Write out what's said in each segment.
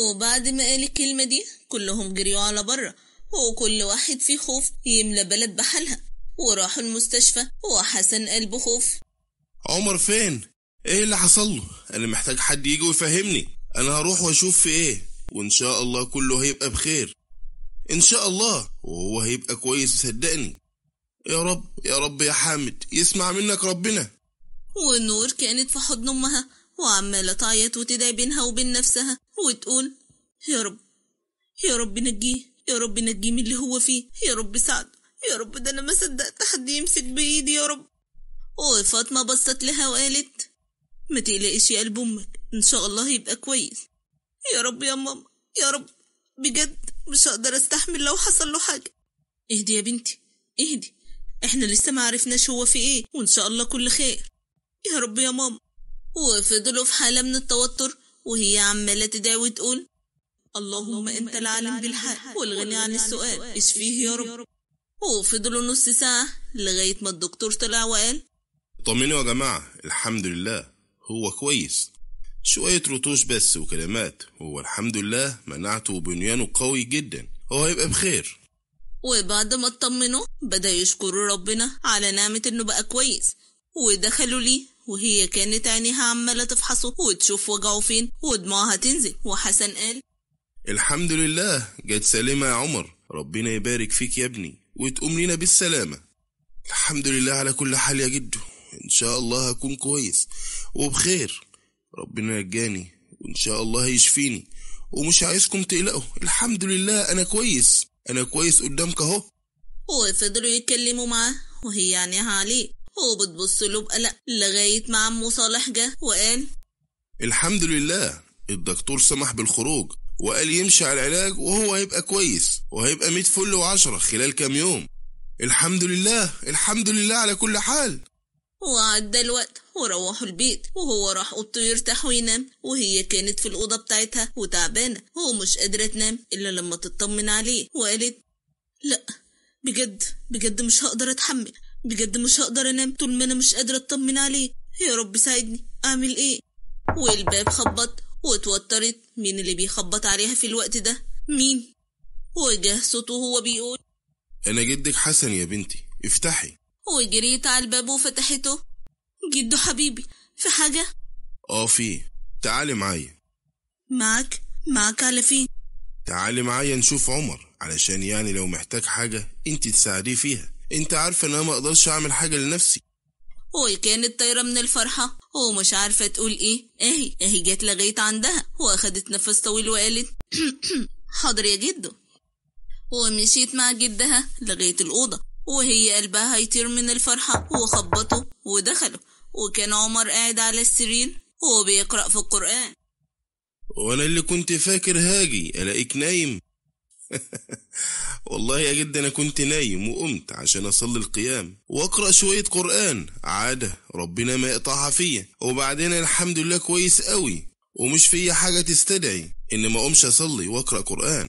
وبعد ما قال الكلمة دي كلهم جريوا على بره وكل واحد في خوف يملى بلد بحالها وراحوا المستشفى وحسن قلبه خوف عمر فين؟ ايه اللي حصل له؟ انا محتاج حد يجي ويفهمني انا هروح واشوف في ايه وان شاء الله كله هيبقى بخير ان شاء الله وهو هيبقى كويس صدقني يا رب يا رب يا حامد يسمع منك ربنا ونور كانت في حضن امها وعماله تعيط وتدعي بينها وبين نفسها وتقول يا رب يا رب نجيه يا رب نجيه من اللي هو فيه يا رب ساعده يا رب ده انا ما صدقت حد يمسك بايدي يا رب وفاطمة بصت لها وقالت ما تقلقش يا قلب امك ان شاء الله يبقى كويس يا رب يا ماما يا رب بجد مش هقدر استحمل لو حصل له حاجة اهدي يا بنتي اهدي احنا لسه ما عرفناش هو في ايه وان شاء الله كل خير يا رب يا ماما وفضلوا في حالة من التوتر وهي عمالة تداوي تقول اللهم انت العالم بالحق والغني عن السؤال اشفيه يا رب وفضلوا نص ساعة لغاية ما الدكتور طلع وقال طمنوا يا جماعة الحمد لله هو كويس شوية رتوش بس وكلمات هو الحمد لله مناعته وبنيانه قوي جدا هو هيبقى بخير وبعد ما اطمنوا بدأ يشكروا ربنا على نعمة انه بقى كويس ودخلوا ليه وهي كانت عينيها عمالة تفحصه وتشوف وجعه فين ودموعها تنزل وحسن قال الحمد لله جت سالمة يا عمر ربنا يبارك فيك يا ابني وتقوم لنا بالسلامة الحمد لله على كل حال يا جدو إن شاء الله هكون كويس وبخير ربنا يجاني وإن شاء الله يشفيني ومش عايزكم تقلقوا الحمد لله أنا كويس أنا كويس قدامك أهو وفضلوا يتكلموا معاه وهي عينيها عليه وبتبص له بقلق لغاية ما عمو صالح جه وقال الحمد لله الدكتور سمح بالخروج وقال يمشي على العلاج وهو هيبقى كويس وهيبقى ميت فل وعشرة خلال كام يوم الحمد لله الحمد لله على كل حال وعدى الوقت وروحوا البيت وهو راح اوضته يرتاح وينام وهي كانت في الاوضه بتاعتها وتعبانه ومش قادره تنام الا لما تطمن عليه وقالت لا بجد بجد مش هقدر اتحمل بجد مش هقدر انام طول ما انا مش قادرة اطمن عليه يا رب ساعدني اعمل ايه والباب خبط واتوترت مين اللي بيخبط عليها في الوقت ده مين وجه صوته وهو بيقول انا جدك حسن يا بنتي افتحي وجريت على الباب وفتحته جده حبيبي في حاجة اه في تعالي معايا معك معك على فين تعالي معايا نشوف عمر علشان يعني لو محتاج حاجة انت تساعديه فيها انت عارفه ان انا ما اقدرش اعمل حاجه لنفسي وكانت كانت طايره من الفرحه ومش عارفه تقول ايه اهي اهي جت لغيت عندها واخدت نفس طويل وقالت حاضر يا جدو ومشيت مع جدها لغايه الاوضه وهي قلبها هيطير من الفرحه وخبطوا ودخلوا وكان عمر قاعد على السرير وهو بيقرا في القران وانا اللي كنت فاكر هاجي الاقيك نايم والله يا جد أنا كنت نايم وقمت عشان أصلي القيام وأقرأ شوية قرآن عادة ربنا ما يقطعها فيا وبعدين الحمد لله كويس قوي ومش فيا حاجة تستدعي إن ما أقومش أصلي وأقرأ قرآن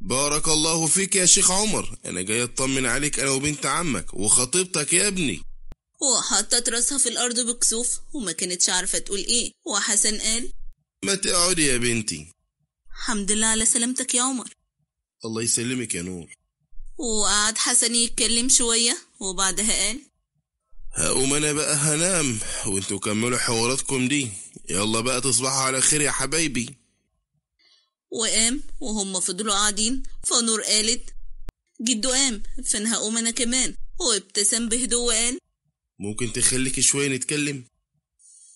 بارك الله فيك يا شيخ عمر أنا جاي أطمن عليك أنا وبنت عمك وخطيبتك يا ابني وحطت راسها في الأرض بكسوف وما كانتش عارفة تقول إيه وحسن قال ما تقعدي يا بنتي الحمد لله على سلامتك يا عمر الله يسلمك يا نور وقعد حسن يتكلم شوية وبعدها قال هقوم انا بقى هنام وانتوا كملوا حواراتكم دي يلا بقى تصبحوا على خير يا حبايبي وقام وهم فضلوا قاعدين فنور قالت جدو قام فانا هقوم انا كمان وابتسم بهدوء وقال ممكن تخليكي شوية نتكلم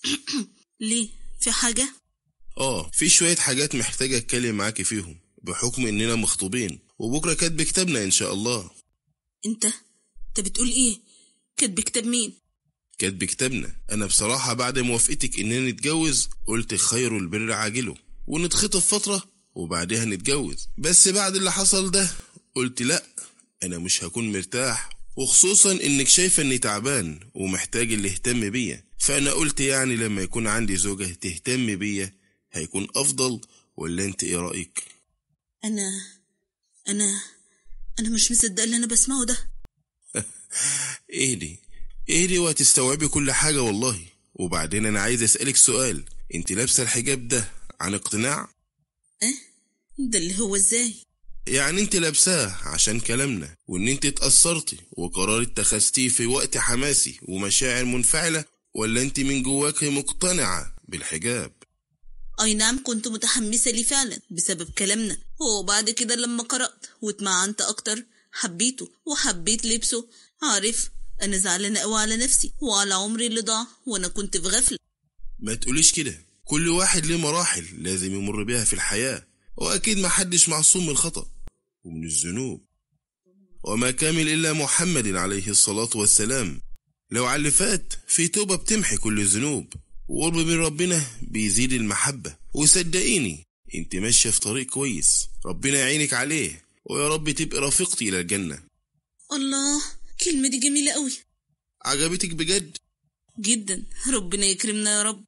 ليه في حاجة اه في شوية حاجات محتاجة اتكلم معاكي فيهم بحكم إننا مخطوبين وبكرة كاتب كتابنا إن شاء الله أنت؟ أنت بتقول إيه؟ كاتب كتاب مين؟ كاتب كتابنا أنا بصراحة بعد موافقتك إننا نتجوز قلت خير البر عاجله ونتخطب فترة وبعدها نتجوز بس بعد اللي حصل ده قلت لأ أنا مش هكون مرتاح وخصوصا إنك شايفة إني تعبان ومحتاج اللي يهتم بيا فأنا قلت يعني لما يكون عندي زوجة تهتم بيا هيكون أفضل ولا أنت إيه رأيك؟ أنا أنا أنا مش مصدق اللي أنا بسمعه ده اهدي اهدي وهتستوعبي كل حاجة والله وبعدين أنا عايز أسألك سؤال أنت لابسة الحجاب ده عن اقتناع؟ إيه؟ ده اللي هو إزاي؟ يعني أنت لابساه عشان كلامنا وإن أنت اتأثرتي وقرار اتخذتيه في وقت حماسي ومشاعر منفعلة ولا أنت من جواك مقتنعة بالحجاب؟ أي نعم كنت متحمسة ليه فعلا بسبب كلامنا وبعد كده لما قرأت واتمعنت أكتر حبيته وحبيت لبسه عارف أنا زعلانة أوي على نفسي وعلى عمري اللي ضاع وأنا كنت في غفلة ما تقوليش كده كل واحد ليه مراحل لازم يمر بيها في الحياة وأكيد ما حدش معصوم من الخطأ ومن الذنوب وما كامل إلا محمد عليه الصلاة والسلام لو على اللي فات في توبة بتمحي كل الذنوب وقرب من ربنا بيزيد المحبة وصدقيني انت ماشية في طريق كويس ربنا يعينك عليه ويا رب تبقي رفيقتي إلى الجنة الله كلمة دي جميلة قوي عجبتك بجد جدا ربنا يكرمنا يا رب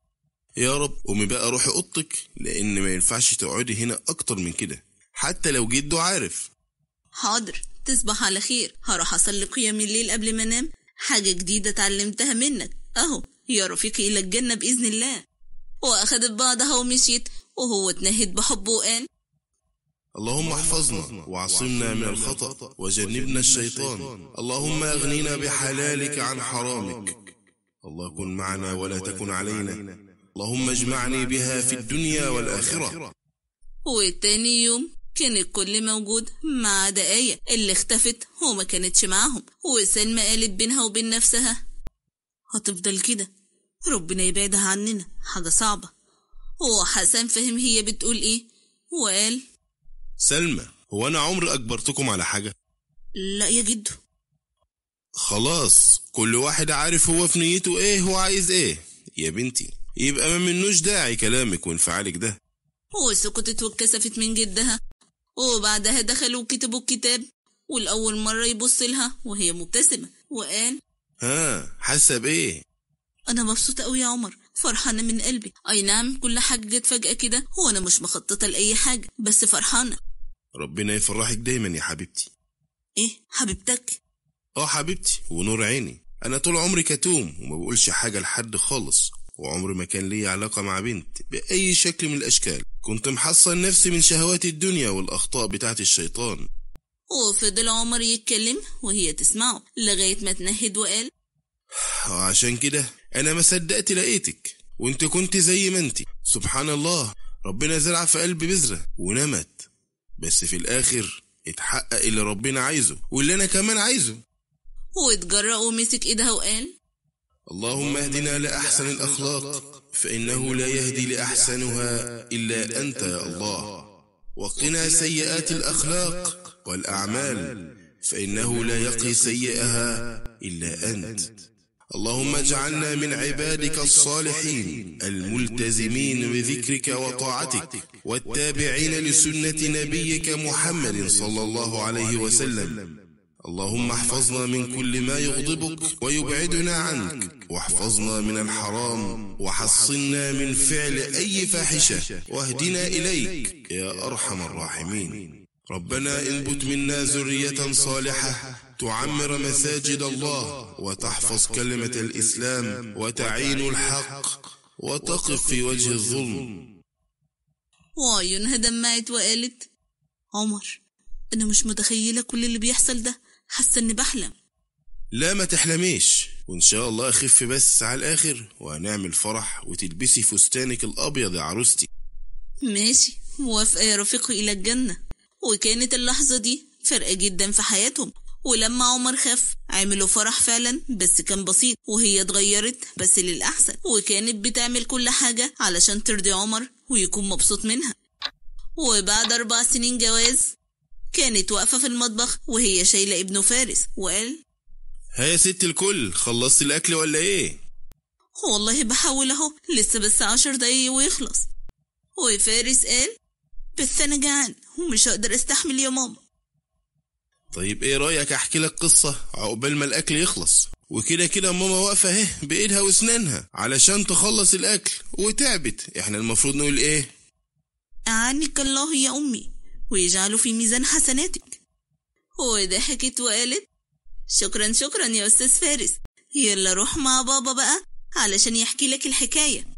يا رب قومي بقى روحي اوضتك لان ما ينفعش تقعدي هنا اكتر من كده حتى لو جده عارف حاضر تصبح على خير هروح اصلي قيام الليل قبل ما انام حاجه جديده اتعلمتها منك اهو يا رفيقي إلى الجنة بإذن الله وأخذت بعضها ومشيت وهو اتنهد بحبه وقال اللهم احفظنا وعصمنا من الخطأ وجنبنا الشيطان اللهم أغنينا بحلالك عن حرامك الله كن معنا ولا تكن علينا اللهم اجمعني بها في الدنيا والآخرة والتاني يوم كان الكل موجود مع عدا آية اللي اختفت وما كانتش معاهم وسلمى قالت بينها وبين نفسها هتفضل كده ربنا يبعدها عننا حاجة صعبة هو حسن فهم هي بتقول ايه وقال سلمى هو انا عمري اجبرتكم على حاجة لا يا جدو خلاص كل واحد عارف هو في نيته ايه وعايز ايه يا بنتي يبقى ما منوش داعي كلامك وانفعالك ده وسكتت واتكسفت من جدها وبعدها دخلوا كتبوا الكتاب والأول مرة يبص لها وهي مبتسمة وقال ها حاسة بإيه؟ انا مبسوطه قوي يا عمر فرحانه من قلبي اي نعم كل حاجه جت فجاه كده هو انا مش مخططه لاي حاجه بس فرحانه ربنا يفرحك دايما يا حبيبتي ايه حبيبتك اه حبيبتي ونور عيني انا طول عمري كتوم وما بقولش حاجه لحد خالص وعمري ما كان لي علاقه مع بنت باي شكل من الاشكال كنت محصن نفسي من شهوات الدنيا والاخطاء بتاعت الشيطان وفضل عمر يتكلم وهي تسمعه لغايه ما تنهد وقال آه، عشان كده انا ما صدقت لقيتك وانت كنت زي ما انت سبحان الله ربنا زرع في قلبي بذرة ونمت بس في الاخر اتحقق اللي ربنا عايزه واللي انا كمان عايزه واتجرأ ومسك ايدها وقال اللهم اهدنا لأحسن الأخلاق فإنه لا يهدي لأحسنها إلا أنت يا الله وقنا سيئات الأخلاق والأعمال فإنه لا يقي سيئها إلا أنت اللهم اجعلنا من عبادك الصالحين الملتزمين بذكرك وطاعتك والتابعين لسنة نبيك محمد صلى الله عليه وسلم اللهم احفظنا من كل ما يغضبك ويبعدنا عنك واحفظنا من الحرام وحصنا من فعل أي فاحشة واهدنا إليك يا أرحم الراحمين ربنا انبت منا ذرية صالحة تعمر مساجد الله وتحفظ كلمة الإسلام وتعين الحق وتقف في وجه الظلم وعيونها دمعت وقالت عمر أنا مش متخيلة كل اللي بيحصل ده حاسة إني بحلم لا ما تحلميش وإن شاء الله أخف بس على الآخر وهنعمل فرح وتلبسي فستانك الأبيض يا عروستي ماشي موافقة يا رفيقي إلى الجنة وكانت اللحظة دي فارقة جدا في حياتهم ولما عمر خف عملوا فرح فعلا بس كان بسيط وهي اتغيرت بس للأحسن وكانت بتعمل كل حاجة علشان ترضي عمر ويكون مبسوط منها وبعد أربع سنين جواز كانت واقفة في المطبخ وهي شايلة ابنه فارس وقال ها يا ست الكل خلصت الأكل ولا إيه؟ والله بحاول أهو لسه بس عشر دقايق ويخلص وفارس قال بس أنا جعان ومش هقدر أستحمل يا ماما طيب إيه رأيك أحكي لك قصة عقبال ما الأكل يخلص وكده كده ماما واقفة أهي بإيدها وأسنانها علشان تخلص الأكل وتعبت إحنا المفروض نقول إيه؟ أعانك الله يا أمي ويجعله في ميزان حسناتك وضحكت وقالت شكرا شكرا يا أستاذ فارس يلا روح مع بابا بقى علشان يحكي لك الحكاية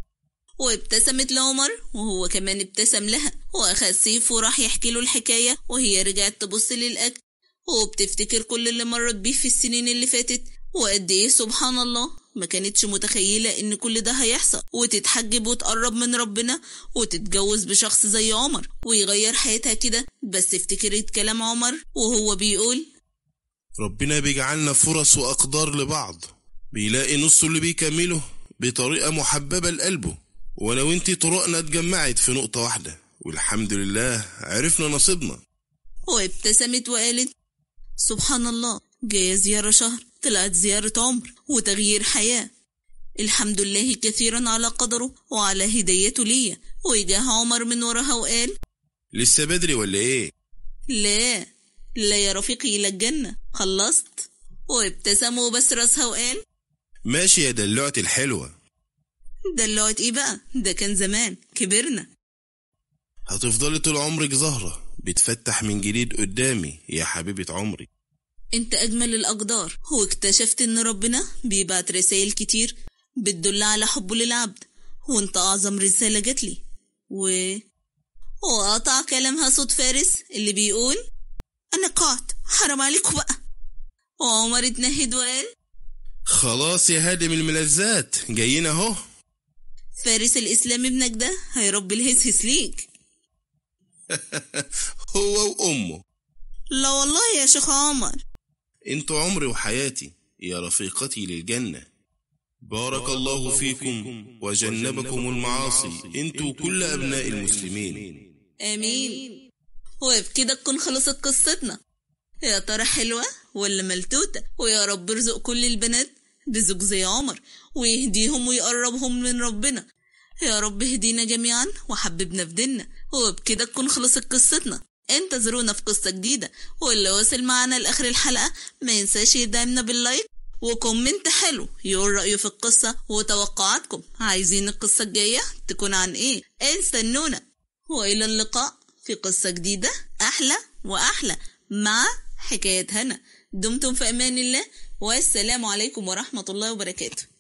وابتسمت لعمر وهو كمان ابتسم لها وأخد سيف وراح يحكي له الحكاية وهي رجعت تبص للأكل وبتفتكر كل اللي مرت بيه في السنين اللي فاتت وقد إيه سبحان الله ما كانتش متخيلة إن كل ده هيحصل وتتحجب وتقرب من ربنا وتتجوز بشخص زي عمر ويغير حياتها كده بس افتكرت كلام عمر وهو بيقول ربنا بيجعلنا فرص وأقدار لبعض بيلاقي نصه اللي بيكمله بطريقة محببة لقلبه ولو انت طرقنا اتجمعت في نقطة واحدة والحمد لله عرفنا نصيبنا وابتسمت وقالت سبحان الله جاية زيارة شهر طلعت زيارة عمر وتغيير حياة الحمد لله كثيرا على قدره وعلى هدايته ليا وجاه عمر من وراها وقال لسه بدري ولا ايه لا لا يا رفيقي الى الجنة خلصت وابتسم وبس راسها وقال ماشي يا دلوعتي الحلوة ده اللي هو ايه بقى ده كان زمان كبرنا هتفضلي طول عمرك زهرة بتفتح من جديد قدامي يا حبيبة عمري انت اجمل الاقدار واكتشفت ان ربنا بيبعت رسائل كتير بتدل على حبه للعبد وانت اعظم رسالة جاتلي و وقطع كلامها صوت فارس اللي بيقول انا قعد حرام عليكم بقى وعمر اتنهد وقال خلاص يا هادم الملذات جايين اهو فارس الإسلام ابنك ده هيربي الهسهس ليك هو وأمه لا والله يا شيخ عمر انت عمري وحياتي يا رفيقتي للجنة بارك الله فيكم وجنبكم المعاصي انتوا كل أبناء المسلمين آمين وبكده تكون خلصت قصتنا يا ترى حلوة ولا ملتوتة ويا رب ارزق كل البنات بزوج زي عمر ويهديهم ويقربهم من ربنا يا رب اهدينا جميعا وحببنا في ديننا وبكده تكون خلصت قصتنا انتظرونا في قصة جديدة واللي وصل معانا لآخر الحلقة ما ينساش يدعمنا باللايك وكومنت حلو يقول رأيه في القصة وتوقعاتكم عايزين القصة الجاية تكون عن ايه استنونا وإلى اللقاء في قصة جديدة أحلى وأحلى مع حكاية هنا دمتم في أمان الله والسلام عليكم ورحمة الله وبركاته